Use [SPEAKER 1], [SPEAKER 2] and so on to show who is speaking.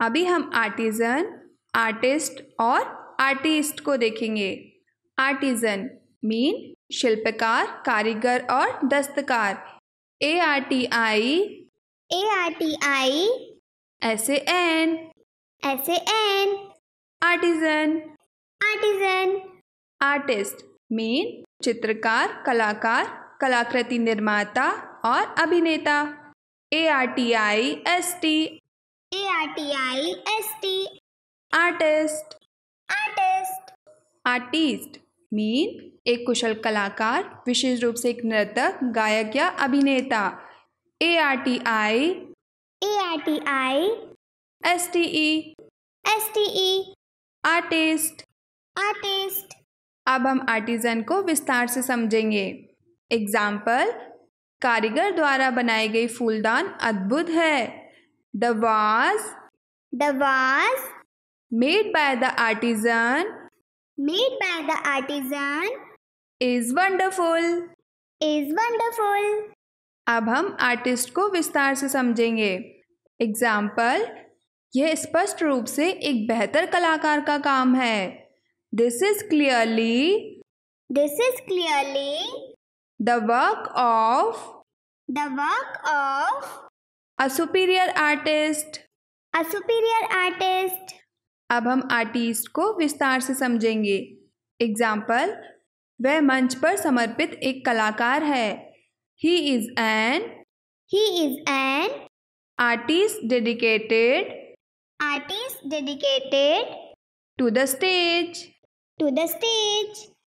[SPEAKER 1] अभी हम artisan artist और आर्टिस्ट को देखेंगे आर्टिज़न मीन शिल्पकार कारीगर और दस्तकार A R T I A R T I S N S N artisan artisan artist mean चित्रकार कलाकार कलाकृति निर्माता और अभिनेता A R T I S T A R T I S T artist artist artist mean एक कुशल कलाकार विशेष रूप से एक नृतक गायक या अभिनेता A R T I A R T I S T E S T E artist artist अब हम आर्टिजन को विस्तार से समझेंगे एग्जाम्पल कारीगर द्वारा बनाई गई फूलदान अद्भुत है The vase. The vase. Made by the artisan. Made by the artisan. Is wonderful. Is wonderful. अब हम आर्टिस्ट को विस्तार से समझेंगे एग्जाम्पल यह स्पष्ट रूप से एक बेहतर कलाकार का काम है this is clearly this is clearly the work of the work of A superior artist. A superior artist. अब हम आर्टिस्ट को विस्तार से समझेंगे एग्जाम्पल वह मंच पर समर्पित एक कलाकार है he is an he is an artist dedicated artist dedicated to the stage to the stage